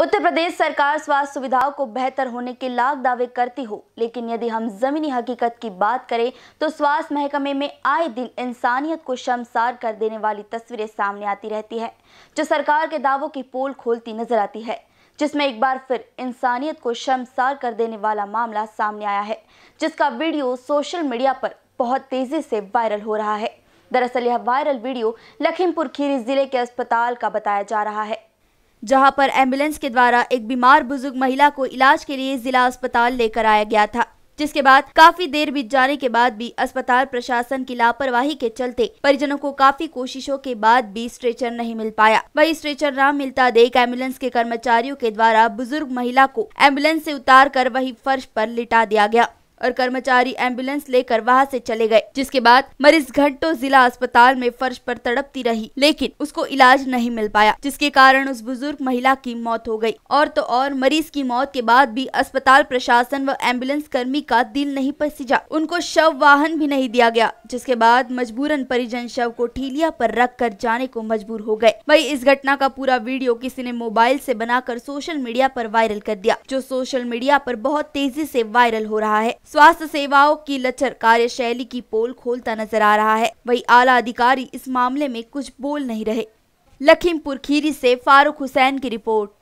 उत्तर प्रदेश सरकार स्वास्थ्य सुविधाओं को बेहतर होने के लाख दावे करती हो लेकिन यदि हम जमीनी हकीकत की बात करें तो स्वास्थ्य महकमे में आए दिन इंसानियत को शमसार कर देने वाली तस्वीरें सामने आती रहती है जो सरकार के दावों की पोल खोलती नजर आती है जिसमें एक बार फिर इंसानियत को शमसार कर देने वाला मामला सामने आया है जिसका वीडियो सोशल मीडिया पर बहुत तेजी से वायरल हो रहा है दरअसल यह वायरल वीडियो लखीमपुर खीरी जिले के अस्पताल का बताया जा रहा है जहां पर एम्बुलेंस के द्वारा एक बीमार बुजुर्ग महिला को इलाज के लिए जिला अस्पताल लेकर आया गया था जिसके बाद काफी देर बीत जाने के बाद भी अस्पताल प्रशासन की लापरवाही के चलते परिजनों को काफी कोशिशों के बाद भी स्ट्रेचर नहीं मिल पाया वही स्ट्रेचर न मिलता देख एम्बुलेंस के कर्मचारियों के द्वारा बुजुर्ग महिला को एम्बुलेंस से उतार कर वही फर्श पर लिटा दिया गया और कर्मचारी एम्बुलेंस लेकर वहाँ से चले गए जिसके बाद मरीज घंटों जिला अस्पताल में फर्श पर तड़पती रही लेकिन उसको इलाज नहीं मिल पाया जिसके कारण उस बुजुर्ग महिला की मौत हो गई और तो और मरीज की मौत के बाद भी अस्पताल प्रशासन व एम्बुलेंस कर्मी का दिल नहीं पसीजा उनको शव वाहन भी नहीं दिया गया जिसके बाद मजबूरन परिजन शव को ठीलिया पर रख कर जाने को मजबूर हो गए वही इस घटना का पूरा वीडियो किसी ने मोबाइल से बनाकर सोशल मीडिया पर वायरल कर दिया जो सोशल मीडिया पर बहुत तेजी से वायरल हो रहा है स्वास्थ्य सेवाओं की लचर कार्यशैली की पोल खोलता नजर आ रहा है वही आला अधिकारी इस मामले में कुछ बोल नहीं रहे लखीमपुर खीरी से फारूक हुसैन की रिपोर्ट